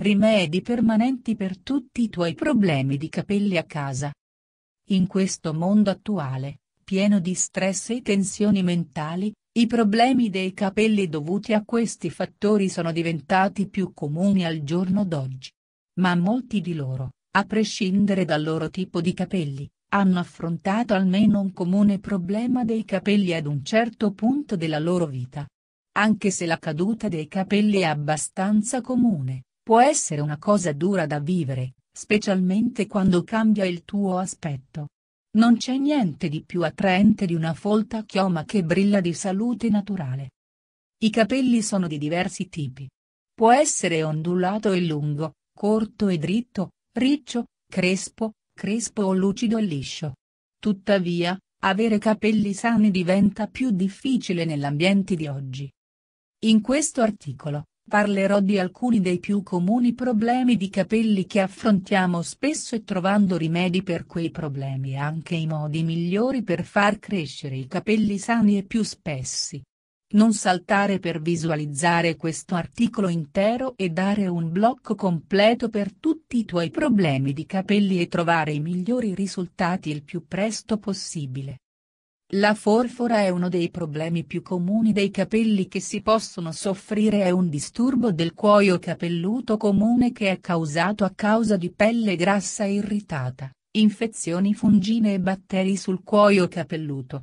Rimedi permanenti per tutti i tuoi problemi di capelli a casa. In questo mondo attuale, pieno di stress e tensioni mentali, i problemi dei capelli dovuti a questi fattori sono diventati più comuni al giorno d'oggi. Ma molti di loro, a prescindere dal loro tipo di capelli, hanno affrontato almeno un comune problema dei capelli ad un certo punto della loro vita. Anche se la caduta dei capelli è abbastanza comune, Può essere una cosa dura da vivere, specialmente quando cambia il tuo aspetto. Non c'è niente di più attraente di una folta chioma che brilla di salute naturale. I capelli sono di diversi tipi. Può essere ondulato e lungo, corto e dritto, riccio, crespo, crespo o lucido e liscio. Tuttavia, avere capelli sani diventa più difficile nell'ambiente di oggi. In questo articolo, parlerò di alcuni dei più comuni problemi di capelli che affrontiamo spesso e trovando rimedi per quei problemi e anche i modi migliori per far crescere i capelli sani e più spessi. Non saltare per visualizzare questo articolo intero e dare un blocco completo per tutti i tuoi problemi di capelli e trovare i migliori risultati il più presto possibile. La forfora è uno dei problemi più comuni dei capelli che si possono soffrire è un disturbo del cuoio capelluto comune che è causato a causa di pelle grassa irritata, infezioni fungine e batteri sul cuoio capelluto.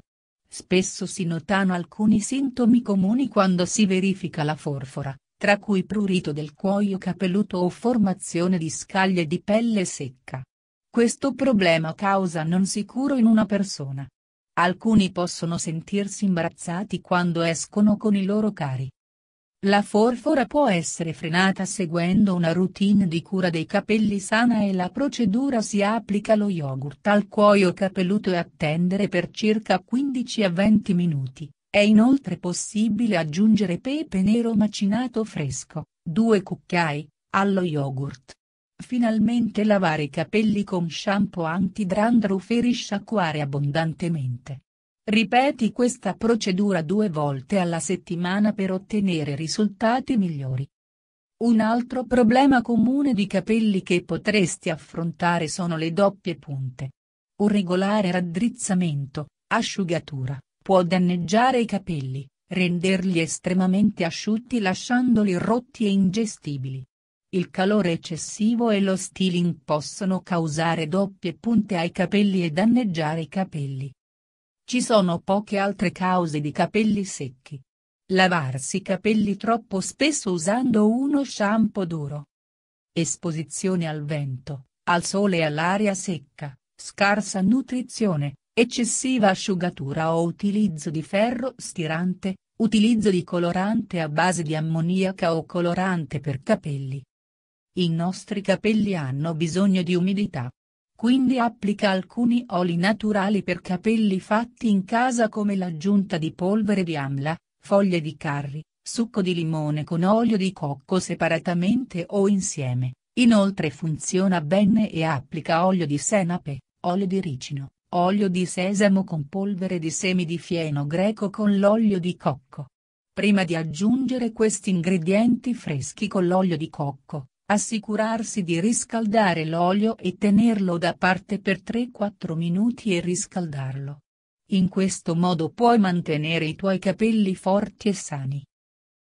Spesso si notano alcuni sintomi comuni quando si verifica la forfora, tra cui prurito del cuoio capelluto o formazione di scaglie di pelle secca. Questo problema causa non sicuro in una persona Alcuni possono sentirsi imbarazzati quando escono con i loro cari. La forfora può essere frenata seguendo una routine di cura dei capelli sana e la procedura si applica lo yogurt al cuoio capelluto e attendere per circa 15 a 20 minuti. È inoltre possibile aggiungere pepe nero macinato fresco, 2 cucchiai, allo yogurt. Finalmente lavare i capelli con shampoo antidrandruf e risciacquare abbondantemente. Ripeti questa procedura due volte alla settimana per ottenere risultati migliori. Un altro problema comune di capelli che potresti affrontare sono le doppie punte. Un regolare raddrizzamento, asciugatura, può danneggiare i capelli, renderli estremamente asciutti lasciandoli rotti e ingestibili il calore eccessivo e lo stealing possono causare doppie punte ai capelli e danneggiare i capelli. Ci sono poche altre cause di capelli secchi. Lavarsi i capelli troppo spesso usando uno shampoo duro. Esposizione al vento, al sole e all'aria secca, scarsa nutrizione, eccessiva asciugatura o utilizzo di ferro stirante, utilizzo di colorante a base di ammoniaca o colorante per capelli, i nostri capelli hanno bisogno di umidità. Quindi applica alcuni oli naturali per capelli fatti in casa come l'aggiunta di polvere di amla, foglie di carri, succo di limone con olio di cocco separatamente o insieme. Inoltre funziona bene e applica olio di senape, olio di ricino, olio di sesamo con polvere di semi di fieno greco con l'olio di cocco. Prima di aggiungere questi ingredienti freschi con l'olio di cocco, Assicurarsi di riscaldare l'olio e tenerlo da parte per 3-4 minuti e riscaldarlo. In questo modo puoi mantenere i tuoi capelli forti e sani.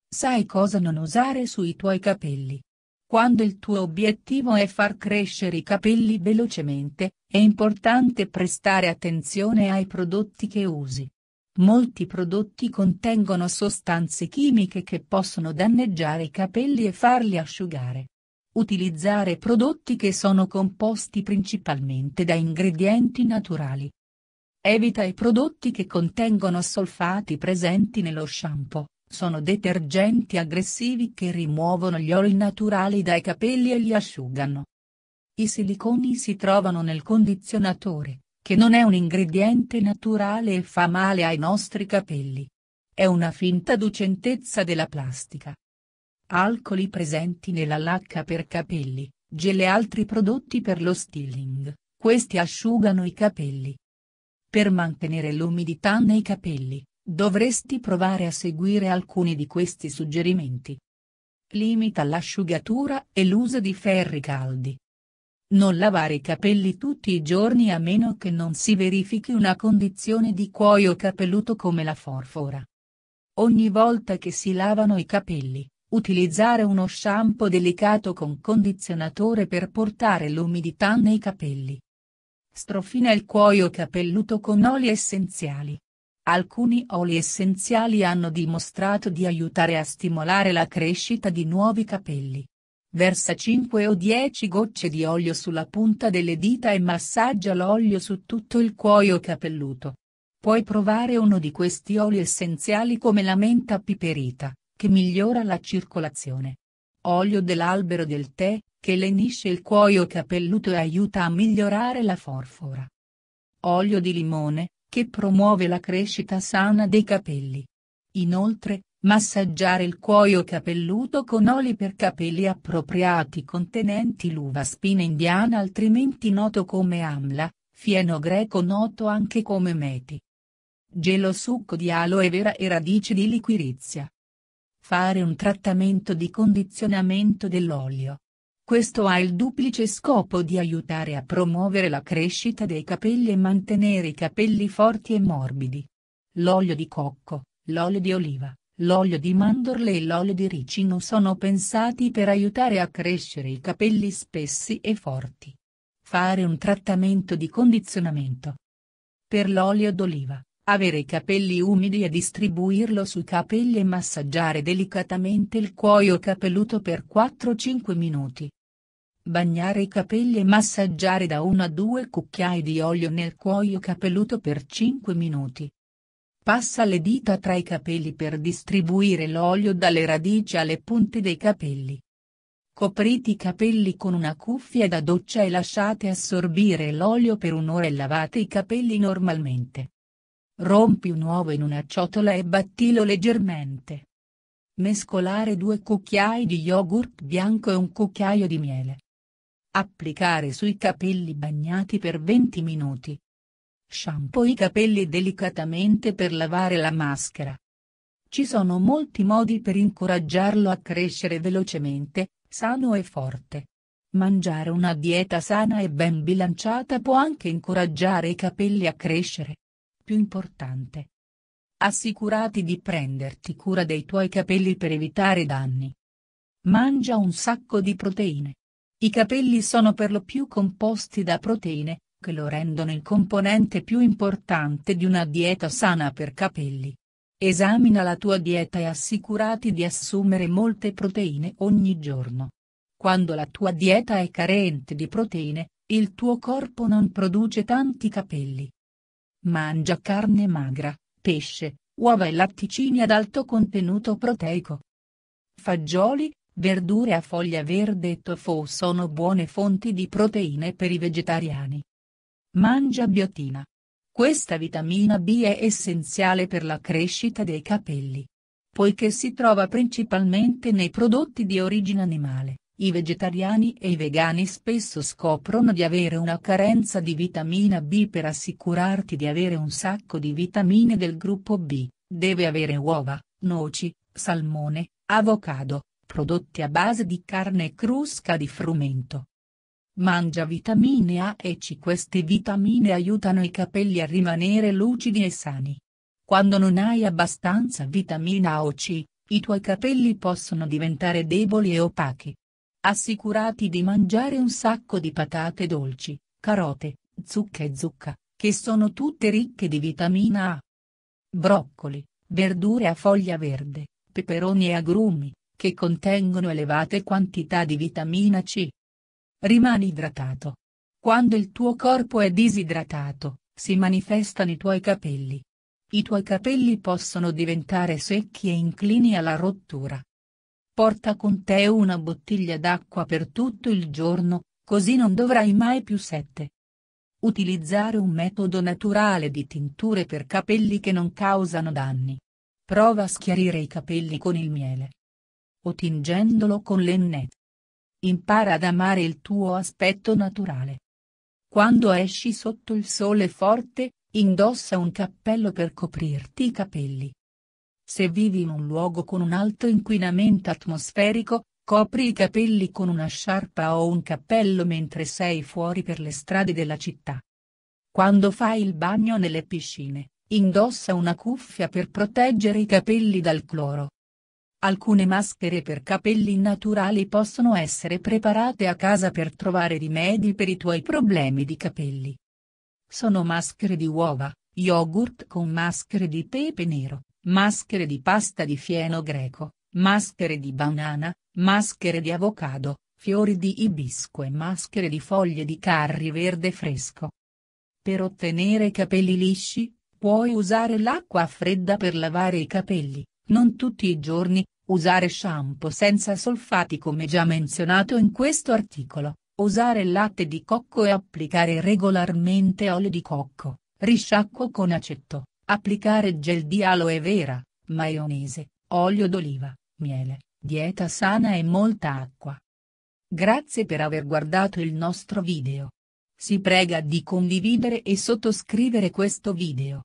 Sai cosa non usare sui tuoi capelli? Quando il tuo obiettivo è far crescere i capelli velocemente, è importante prestare attenzione ai prodotti che usi. Molti prodotti contengono sostanze chimiche che possono danneggiare i capelli e farli asciugare. Utilizzare prodotti che sono composti principalmente da ingredienti naturali. Evita i prodotti che contengono solfati presenti nello shampoo, sono detergenti aggressivi che rimuovono gli oli naturali dai capelli e li asciugano. I siliconi si trovano nel condizionatore, che non è un ingrediente naturale e fa male ai nostri capelli. È una finta ducentezza della plastica alcoli presenti nella lacca per capelli, gel e altri prodotti per lo styling, questi asciugano i capelli. Per mantenere l'umidità nei capelli, dovresti provare a seguire alcuni di questi suggerimenti. Limita l'asciugatura e l'uso di ferri caldi. Non lavare i capelli tutti i giorni a meno che non si verifichi una condizione di cuoio capelluto come la forfora. Ogni volta che si lavano i capelli, Utilizzare uno shampoo delicato con condizionatore per portare l'umidità nei capelli. Strofina il cuoio capelluto con oli essenziali. Alcuni oli essenziali hanno dimostrato di aiutare a stimolare la crescita di nuovi capelli. Versa 5 o 10 gocce di olio sulla punta delle dita e massaggia l'olio su tutto il cuoio capelluto. Puoi provare uno di questi oli essenziali come la menta piperita che migliora la circolazione. Olio dell'albero del tè, che lenisce il cuoio capelluto e aiuta a migliorare la forfora. Olio di limone, che promuove la crescita sana dei capelli. Inoltre, massaggiare il cuoio capelluto con oli per capelli appropriati contenenti l'uva spina indiana altrimenti noto come amla, fieno greco noto anche come meti. Gelo succo di aloe vera e radici di liquirizia. Fare un trattamento di condizionamento dell'olio. Questo ha il duplice scopo di aiutare a promuovere la crescita dei capelli e mantenere i capelli forti e morbidi. L'olio di cocco, l'olio di oliva, l'olio di mandorle e l'olio di ricino sono pensati per aiutare a crescere i capelli spessi e forti. Fare un trattamento di condizionamento. Per l'olio d'oliva, avere i capelli umidi e distribuirlo sui capelli e massaggiare delicatamente il cuoio capelluto per 4-5 minuti. Bagnare i capelli e massaggiare da 1 a 2 cucchiai di olio nel cuoio capelluto per 5 minuti. Passa le dita tra i capelli per distribuire l'olio dalle radici alle punte dei capelli. Coprite i capelli con una cuffia da doccia e lasciate assorbire l'olio per un'ora e lavate i capelli normalmente. Rompi un uovo in una ciotola e battilo leggermente. Mescolare due cucchiai di yogurt bianco e un cucchiaio di miele. Applicare sui capelli bagnati per 20 minuti. Shampoo i capelli delicatamente per lavare la maschera. Ci sono molti modi per incoraggiarlo a crescere velocemente, sano e forte. Mangiare una dieta sana e ben bilanciata può anche incoraggiare i capelli a crescere più importante. Assicurati di prenderti cura dei tuoi capelli per evitare danni. Mangia un sacco di proteine. I capelli sono per lo più composti da proteine, che lo rendono il componente più importante di una dieta sana per capelli. Esamina la tua dieta e assicurati di assumere molte proteine ogni giorno. Quando la tua dieta è carente di proteine, il tuo corpo non produce tanti capelli. Mangia carne magra, pesce, uova e latticini ad alto contenuto proteico. Fagioli, verdure a foglia verde e tofu sono buone fonti di proteine per i vegetariani. Mangia biotina. Questa vitamina B è essenziale per la crescita dei capelli. Poiché si trova principalmente nei prodotti di origine animale, i vegetariani e i vegani spesso scoprono di avere una carenza di vitamina B per assicurarti di avere un sacco di vitamine del gruppo B, deve avere uova, noci, salmone, avocado, prodotti a base di carne e crusca di frumento. Mangia vitamine A e C. Queste vitamine aiutano i capelli a rimanere lucidi e sani. Quando non hai abbastanza vitamina A o C, i tuoi capelli possono diventare deboli e opachi. Assicurati di mangiare un sacco di patate dolci, carote, zucca e zucca, che sono tutte ricche di vitamina A. Broccoli, verdure a foglia verde, peperoni e agrumi, che contengono elevate quantità di vitamina C. Rimani idratato. Quando il tuo corpo è disidratato, si manifestano i tuoi capelli. I tuoi capelli possono diventare secchi e inclini alla rottura. Porta con te una bottiglia d'acqua per tutto il giorno, così non dovrai mai più sette. Utilizzare un metodo naturale di tinture per capelli che non causano danni. Prova a schiarire i capelli con il miele. O tingendolo con l'ennette. Impara ad amare il tuo aspetto naturale. Quando esci sotto il sole forte, indossa un cappello per coprirti i capelli. Se vivi in un luogo con un alto inquinamento atmosferico, copri i capelli con una sciarpa o un cappello mentre sei fuori per le strade della città. Quando fai il bagno nelle piscine, indossa una cuffia per proteggere i capelli dal cloro. Alcune maschere per capelli naturali possono essere preparate a casa per trovare rimedi per i tuoi problemi di capelli. Sono maschere di uova, yogurt con maschere di pepe nero, maschere di pasta di fieno greco, maschere di banana, maschere di avocado, fiori di ibisco e maschere di foglie di carri verde fresco. Per ottenere capelli lisci, puoi usare l'acqua fredda per lavare i capelli, non tutti i giorni, usare shampoo senza solfati come già menzionato in questo articolo, usare latte di cocco e applicare regolarmente olio di cocco, risciacquo con aceto, Applicare gel di aloe vera, maionese, olio d'oliva, miele, dieta sana e molta acqua. Grazie per aver guardato il nostro video. Si prega di condividere e sottoscrivere questo video.